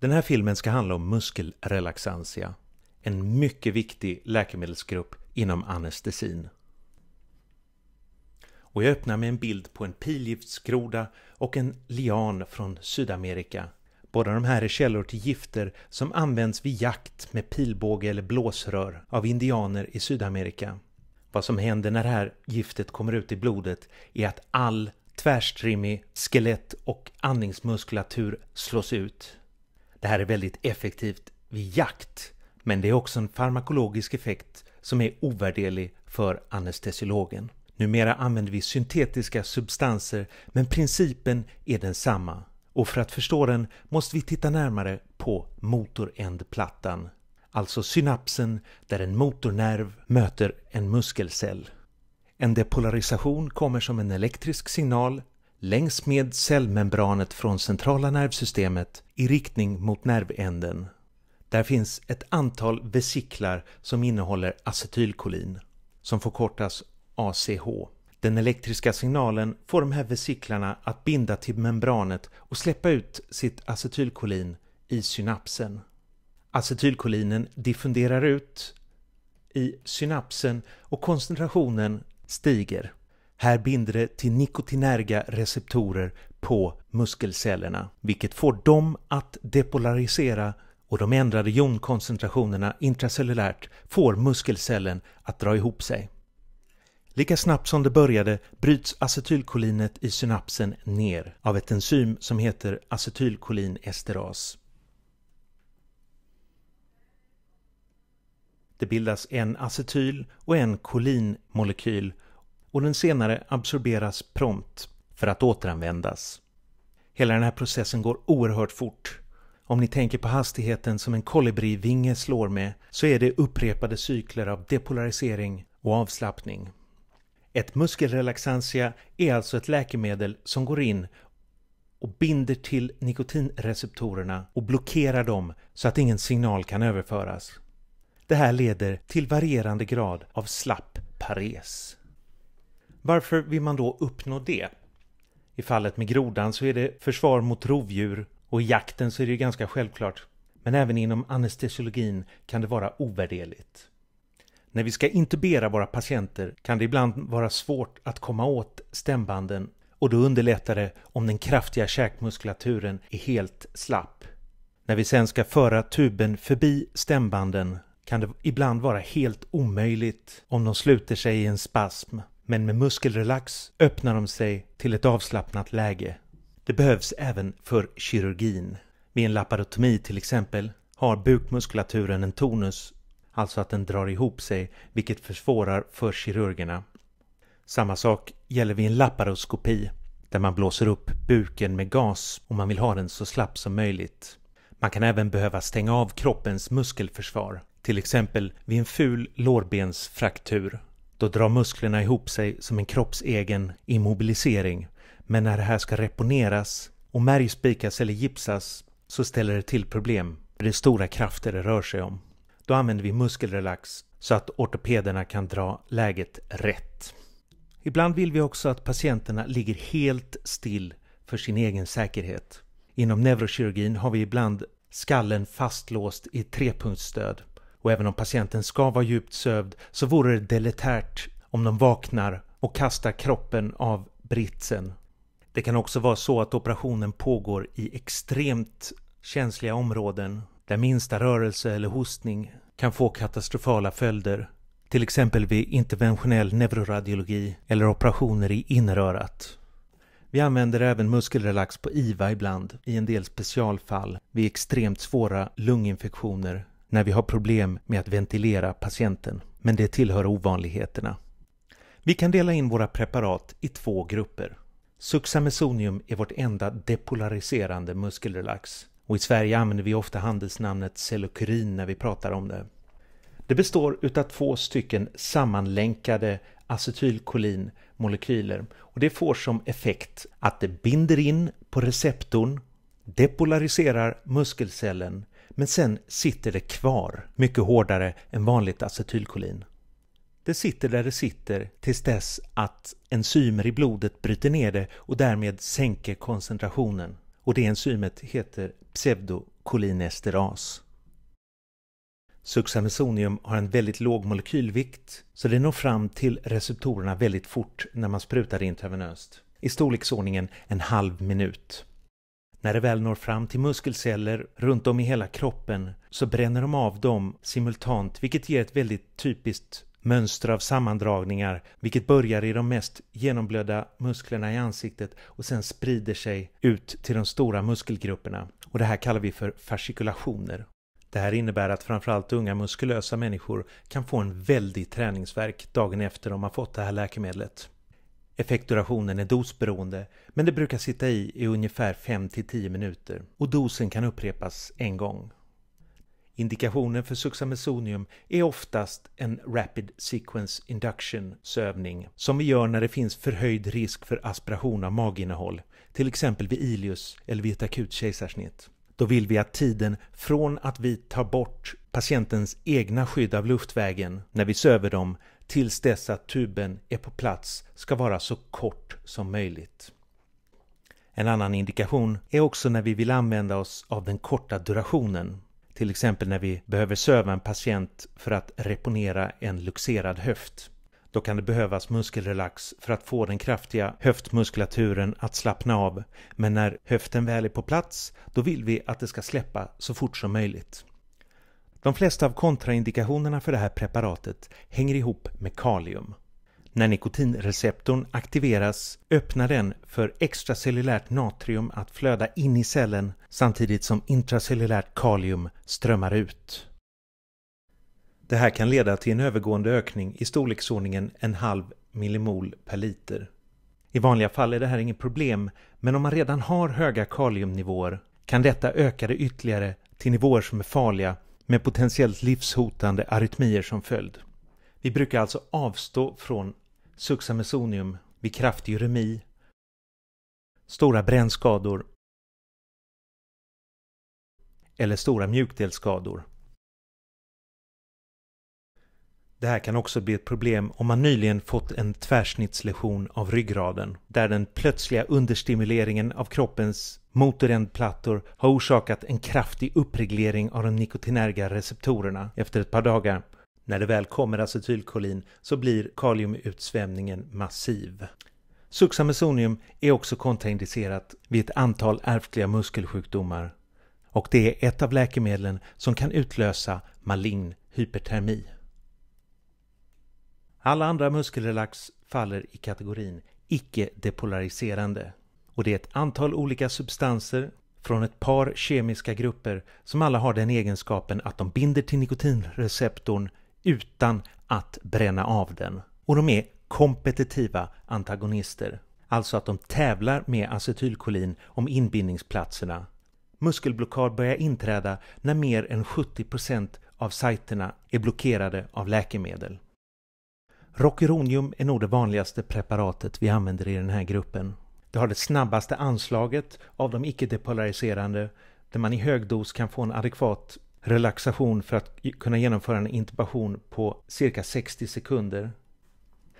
Den här filmen ska handla om muskelrelaxantia, en mycket viktig läkemedelsgrupp inom anestesin. Och jag öppnar med en bild på en pilgiftsgroda och en lian från Sydamerika. Båda de här är källor till gifter som används vid jakt med pilbåge eller blåsrör av indianer i Sydamerika. Vad som händer när det här giftet kommer ut i blodet är att all tvärstrimmig skelett och andningsmuskulatur slås ut. Det här är väldigt effektivt vid jakt, men det är också en farmakologisk effekt som är ovärderlig för anestesiologen. Numera använder vi syntetiska substanser, men principen är densamma. Och för att förstå den måste vi titta närmare på motorändplattan, alltså synapsen där en motornerv möter en muskelcell. En depolarisation kommer som en elektrisk signal längs med cellmembranet från centrala nervsystemet i riktning mot nervänden. Där finns ett antal vesiklar som innehåller acetylkolin, som förkortas ACH. Den elektriska signalen får de här vesiklarna att binda till membranet och släppa ut sitt acetylkolin i synapsen. Acetylkolinen diffunderar ut i synapsen och koncentrationen stiger. Här binder det till nikotinerga receptorer på muskelcellerna, vilket får dem att depolarisera och de ändrade jonkoncentrationerna intracellulärt får muskelcellen att dra ihop sig. Lika snabbt som det började bryts acetylkolinet i synapsen ner av ett enzym som heter acetylkolinesteras. Det bildas en acetyl och en kolinmolekyl och den senare absorberas prompt för att återanvändas. Hela den här processen går oerhört fort. Om ni tänker på hastigheten som en kolibrivinge slår med så är det upprepade cykler av depolarisering och avslappning. Ett muskelrelaxantia är alltså ett läkemedel som går in och binder till nikotinreceptorerna och blockerar dem så att ingen signal kan överföras. Det här leder till varierande grad av slapp pares. Varför vill man då uppnå det? I fallet med grodan så är det försvar mot rovdjur och i jakten så är det ju ganska självklart. Men även inom anestesiologin kan det vara ovärderligt. När vi ska intubera våra patienter kan det ibland vara svårt att komma åt stämbanden och då underlättar det om den kraftiga käkmuskulaturen är helt slapp. När vi sen ska föra tuben förbi stämbanden kan det ibland vara helt omöjligt om de sluter sig i en spasm men med muskelrelax öppnar de sig till ett avslappnat läge. Det behövs även för kirurgin. Vid en laparotomi till exempel har bukmuskulaturen en tonus, alltså att den drar ihop sig, vilket försvårar för kirurgerna. Samma sak gäller vid en laparoskopi, där man blåser upp buken med gas och man vill ha den så slapp som möjligt. Man kan även behöva stänga av kroppens muskelförsvar, till exempel vid en ful lårbensfraktur. Då drar musklerna ihop sig som en kroppsegen immobilisering. Men när det här ska reponeras och märgspikas eller gipsas så ställer det till problem. För det är stora krafter det rör sig om. Då använder vi muskelrelax så att ortopederna kan dra läget rätt. Ibland vill vi också att patienterna ligger helt still för sin egen säkerhet. Inom neurokirurgin har vi ibland skallen fastlåst i trepunktsstöd och även om patienten ska vara djupt sövd så vore det deletärt om de vaknar och kastar kroppen av britsen. Det kan också vara så att operationen pågår i extremt känsliga områden där minsta rörelse eller hostning kan få katastrofala följder. Till exempel vid interventionell neuroradiologi eller operationer i innerörat. Vi använder även muskelrelax på IVA ibland i en del specialfall vid extremt svåra lunginfektioner när vi har problem med att ventilera patienten, men det tillhör ovanligheterna. Vi kan dela in våra preparat i två grupper. Suxamesonium är vårt enda depolariserande muskelrelax och i Sverige använder vi ofta handelsnamnet Selokurin när vi pratar om det. Det består utav två stycken sammanlänkade acetylkolinmolekyler och det får som effekt att det binder in på receptorn, depolariserar muskelcellen men sen sitter det kvar mycket hårdare än vanligt acetylkolin. Det sitter där det sitter tills dess att enzymer i blodet bryter ner det och därmed sänker koncentrationen. Och det enzymet heter pseudokolinesteras. Succinylsonium har en väldigt låg molekylvikt så det når fram till receptorerna väldigt fort när man sprutar det intravenöst. I storleksordningen en halv minut. När det väl når fram till muskelceller runt om i hela kroppen så bränner de av dem simultant vilket ger ett väldigt typiskt mönster av sammandragningar vilket börjar i de mest genomblödda musklerna i ansiktet och sen sprider sig ut till de stora muskelgrupperna. Och det här kallar vi för fascikulationer. Det här innebär att framförallt unga muskulösa människor kan få en väldig träningsverk dagen efter de har fått det här läkemedlet. Effektorationen är dosberoende men det brukar sitta i i ungefär 5-10 minuter och dosen kan upprepas en gång. Indikationen för suxamesonium är oftast en Rapid Sequence Induction sövning som vi gör när det finns förhöjd risk för aspiration av maginnehåll, till exempel vid ileus eller vid ett akut kejsarsnitt. Då vill vi att tiden från att vi tar bort patientens egna skydd av luftvägen när vi söver dem tills dess att tuben är på plats ska vara så kort som möjligt. En annan indikation är också när vi vill använda oss av den korta durationen. Till exempel när vi behöver söva en patient för att reponera en luxerad höft. Då kan det behövas muskelrelax för att få den kraftiga höftmuskulaturen att slappna av. Men när höften väl är på plats, då vill vi att det ska släppa så fort som möjligt. De flesta av kontraindikationerna för det här preparatet hänger ihop med kalium. När nikotinreceptorn aktiveras öppnar den för extracellulärt natrium att flöda in i cellen samtidigt som intracellulärt kalium strömmar ut. Det här kan leda till en övergående ökning i storleksordningen en halv millimol per liter. I vanliga fall är det här inget problem, men om man redan har höga kaliumnivåer kan detta öka det ytterligare till nivåer som är farliga med potentiellt livshotande arytmier som följd. Vi brukar alltså avstå från suxamesonium vid kraftig uremi, stora brännskador eller stora mjukdelsskador. Det här kan också bli ett problem om man nyligen fått en tvärsnittslektion av ryggraden, där den plötsliga understimuleringen av kroppens Motorändplattor har orsakat en kraftig uppreglering av de nikotinerga receptorerna efter ett par dagar. När det väl kommer acetylkolin så blir kaliumutsvämningen massiv. Suxamesonium är också kontraindicerat vid ett antal ärftliga muskelsjukdomar och det är ett av läkemedlen som kan utlösa malign hypertermi. Alla andra muskelrelax faller i kategorin icke-depolariserande och det är ett antal olika substanser från ett par kemiska grupper som alla har den egenskapen att de binder till nikotinreceptorn utan att bränna av den. Och de är kompetitiva antagonister. Alltså att de tävlar med acetylkolin om inbindningsplatserna. Muskelblockad börjar inträda när mer än 70% av sajterna är blockerade av läkemedel. Rockeronium är nog det vanligaste preparatet vi använder i den här gruppen. Det har det snabbaste anslaget av de icke-depolariserande där man i hög dos kan få en adekvat relaxation för att kunna genomföra en intubation på cirka 60 sekunder.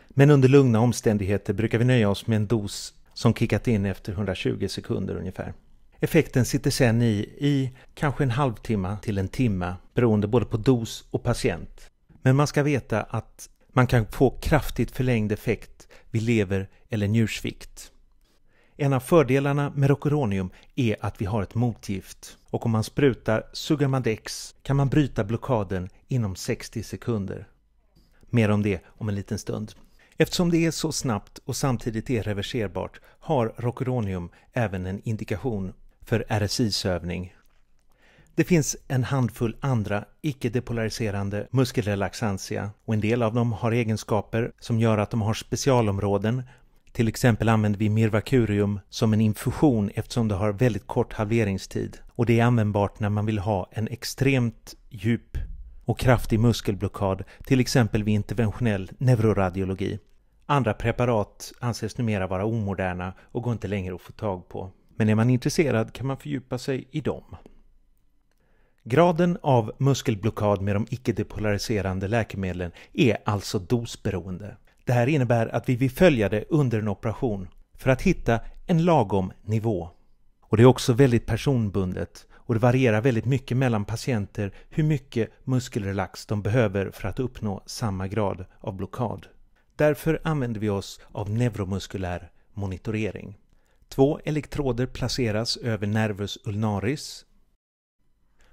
Men under lugna omständigheter brukar vi nöja oss med en dos som kickat in efter 120 sekunder ungefär. Effekten sitter sen i, i kanske en halvtimme till en timme beroende både på dos och patient. Men man ska veta att man kan få kraftigt förlängd effekt vid lever eller njursvikt. En av fördelarna med Rocoronium är att vi har ett motgift och om man sprutar Sugarmadex kan man bryta blockaden inom 60 sekunder. Mer om det om en liten stund. Eftersom det är så snabbt och samtidigt är reverserbart har Rocoronium även en indikation för RSI-sövning. Det finns en handfull andra icke-depolariserande muskelrelaxantia och en del av dem har egenskaper som gör att de har specialområden till exempel använder vi Mirvacurium som en infusion eftersom det har väldigt kort halveringstid och det är användbart när man vill ha en extremt djup och kraftig muskelblockad, till exempel vid interventionell neuroradiologi. Andra preparat anses numera vara omoderna och går inte längre att få tag på. Men är man intresserad kan man fördjupa sig i dem. Graden av muskelblockad med de icke-depolariserande läkemedlen är alltså dosberoende. Det här innebär att vi vill följa det under en operation för att hitta en lagom nivå. Och Det är också väldigt personbundet och det varierar väldigt mycket mellan patienter hur mycket muskelrelax de behöver för att uppnå samma grad av blockad. Därför använder vi oss av neuromuskulär monitorering. Två elektroder placeras över nervus ulnaris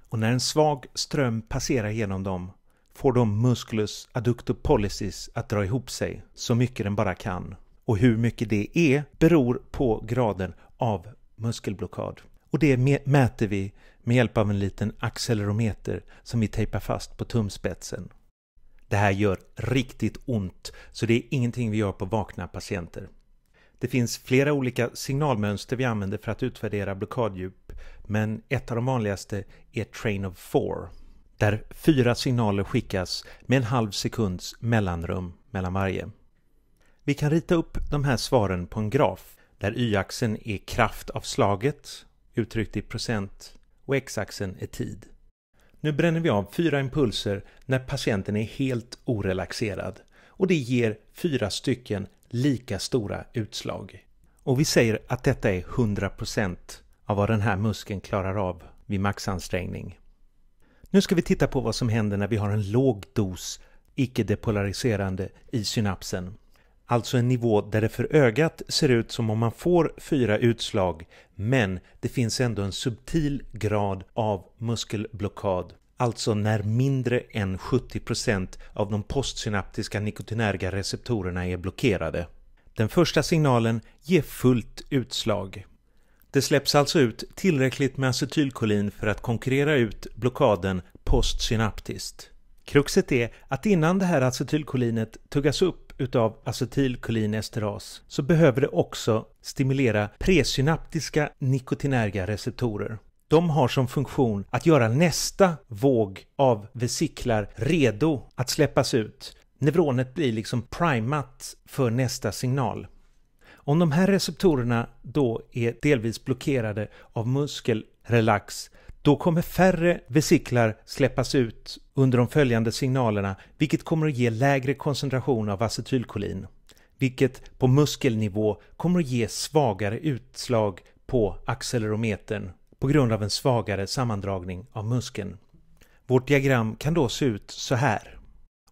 och när en svag ström passerar genom dem får de musculus adductor pollicis att dra ihop sig så mycket den bara kan. Och hur mycket det är beror på graden av muskelblockad. Och det mäter vi med hjälp av en liten accelerometer som vi tejpar fast på tumspetsen. Det här gör riktigt ont, så det är ingenting vi gör på vakna patienter. Det finns flera olika signalmönster vi använder för att utvärdera blockaddjup, men ett av de vanligaste är Train of Four där fyra signaler skickas med en halv sekunds mellanrum mellan varje. Vi kan rita upp de här svaren på en graf där y-axeln är kraft av slaget uttryckt i procent, och x-axeln är tid. Nu bränner vi av fyra impulser när patienten är helt orelaxerad och det ger fyra stycken lika stora utslag. Och vi säger att detta är 100% av vad den här muskeln klarar av vid maxansträngning. Nu ska vi titta på vad som händer när vi har en låg dos icke-depolariserande i synapsen. Alltså en nivå där det för ögat ser ut som om man får fyra utslag men det finns ändå en subtil grad av muskelblockad. Alltså när mindre än 70% av de postsynaptiska nikotinerga receptorerna är blockerade. Den första signalen ger fullt utslag det släpps alltså ut tillräckligt med acetylkolin för att konkurrera ut blockaden postsynaptiskt. Kruxet är att innan det här acetylkolinet tuggas upp utav acetylkolinesteras så behöver det också stimulera presynaptiska nikotinerga receptorer. De har som funktion att göra nästa våg av vesiklar redo att släppas ut. Neuronet blir liksom primat för nästa signal. Om de här receptorerna då är delvis blockerade av muskelrelax då kommer färre vesiklar släppas ut under de följande signalerna vilket kommer att ge lägre koncentration av acetylkolin. Vilket på muskelnivå kommer att ge svagare utslag på accelerometern på grund av en svagare sammandragning av muskeln. Vårt diagram kan då se ut så här.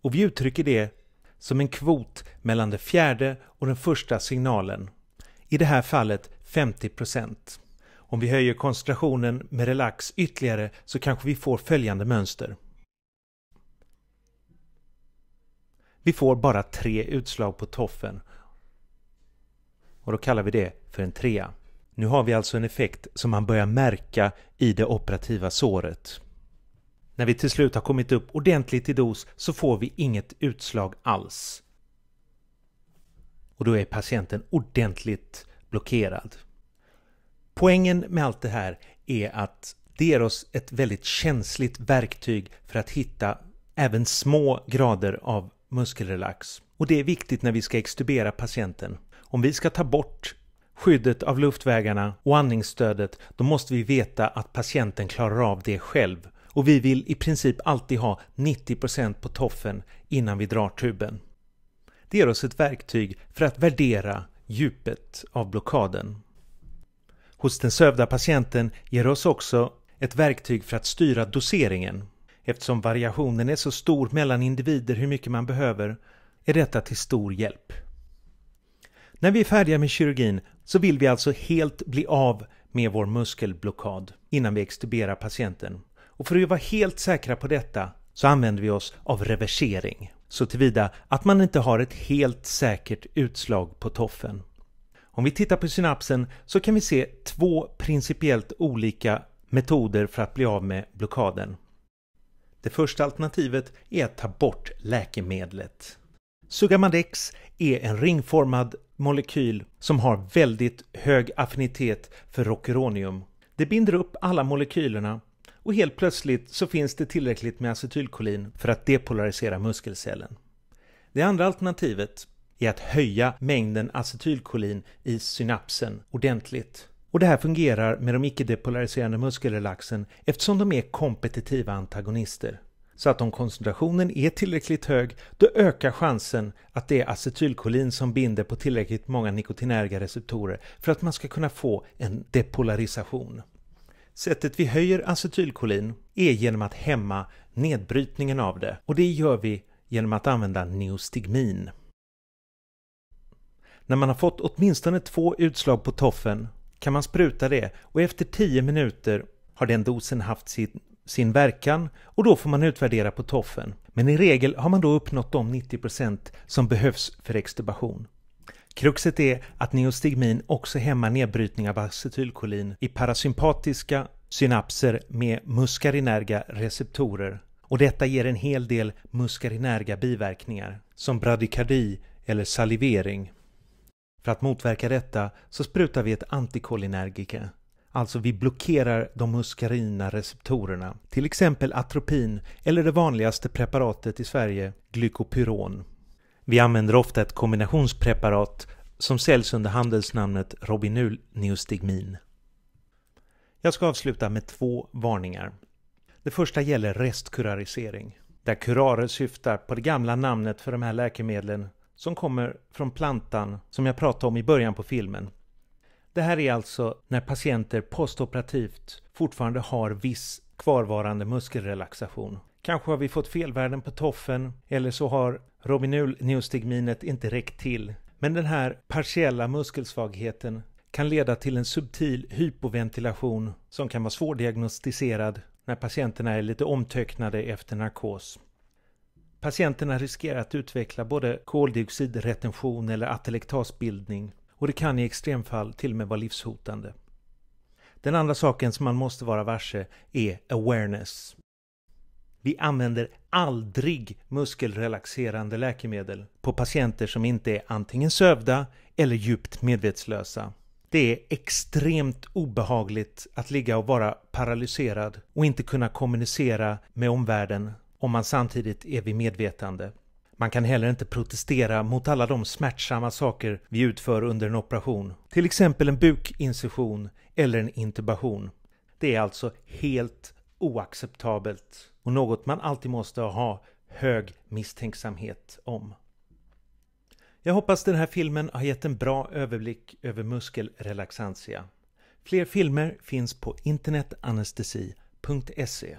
Och vi uttrycker det som en kvot mellan den fjärde och den första signalen. I det här fallet 50%. Om vi höjer koncentrationen med relax ytterligare så kanske vi får följande mönster. Vi får bara tre utslag på toffen och då kallar vi det för en trea. Nu har vi alltså en effekt som man börjar märka i det operativa såret. När vi till slut har kommit upp ordentligt i dos så får vi inget utslag alls. Och då är patienten ordentligt blockerad. Poängen med allt det här är att det ger oss ett väldigt känsligt verktyg för att hitta även små grader av muskelrelax. Och det är viktigt när vi ska extubera patienten. Om vi ska ta bort skyddet av luftvägarna och andningsstödet, då måste vi veta att patienten klarar av det själv och vi vill i princip alltid ha 90% på toffen innan vi drar tuben. Det ger oss ett verktyg för att värdera djupet av blockaden. Hos den sövda patienten ger oss också ett verktyg för att styra doseringen. Eftersom variationen är så stor mellan individer hur mycket man behöver är detta till stor hjälp. När vi är färdiga med kirurgin så vill vi alltså helt bli av med vår muskelblockad innan vi extuberar patienten och för att vara helt säkra på detta så använder vi oss av reversering, så tillvida att man inte har ett helt säkert utslag på toffen. Om vi tittar på synapsen så kan vi se två principiellt olika metoder för att bli av med blockaden. Det första alternativet är att ta bort läkemedlet. Sugammadex är en ringformad molekyl som har väldigt hög affinitet för Rocuronium. Det binder upp alla molekylerna och helt plötsligt så finns det tillräckligt med acetylkolin för att depolarisera muskelcellen. Det andra alternativet är att höja mängden acetylkolin i synapsen ordentligt. Och det här fungerar med de icke-depolariserande muskelrelaxen eftersom de är kompetitiva antagonister. Så att om koncentrationen är tillräckligt hög, då ökar chansen att det är acetylkolin som binder på tillräckligt många nikotinerga receptorer för att man ska kunna få en depolarisation. Sättet vi höjer acetylkolin är genom att hämma nedbrytningen av det och det gör vi genom att använda neostigmin. När man har fått åtminstone två utslag på toffen kan man spruta det och efter 10 minuter har den dosen haft sin, sin verkan och då får man utvärdera på toffen. Men i regel har man då uppnått de 90% som behövs för extubation. Kruxet är att neostigmin också hämmar nedbrytning av acetylkolin i parasympatiska synapser med muskarinerga receptorer och detta ger en hel del muskarinerga biverkningar som bradykardi eller salivering. För att motverka detta så sprutar vi ett antikolinergika. Alltså vi blockerar de muskarina receptorerna, till exempel atropin eller det vanligaste preparatet i Sverige, glykopyron. Vi använder ofta ett kombinationspreparat som säljs under handelsnamnet Robinulneostigmin. Jag ska avsluta med två varningar. Det första gäller restkurarisering, där kurare syftar på det gamla namnet för de här läkemedlen som kommer från plantan som jag pratade om i början på filmen. Det här är alltså när patienter postoperativt fortfarande har viss kvarvarande muskelrelaxation. Kanske har vi fått felvärden på toffen eller så har Robinul neostigminet inte räckt till. Men den här partiella muskelsvagheten kan leda till en subtil hypoventilation som kan vara svårdiagnostiserad när patienterna är lite omtöcknade efter narkos. Patienterna riskerar att utveckla både koldioxidretention eller atelektasbildning och det kan i extremfall till och med vara livshotande. Den andra saken som man måste vara varse är awareness. Vi använder aldrig muskelrelaxerande läkemedel på patienter som inte är antingen sövda eller djupt medvetslösa. Det är extremt obehagligt att ligga och vara paralyserad och inte kunna kommunicera med omvärlden om man samtidigt är vid medvetande. Man kan heller inte protestera mot alla de smärtsamma saker vi utför under en operation, till exempel en bukincision eller en intubation. Det är alltså helt oacceptabelt och något man alltid måste ha hög misstänksamhet om. Jag hoppas den här filmen har gett en bra överblick över muskelrelaxantia. Fler filmer finns på internetanestesi.se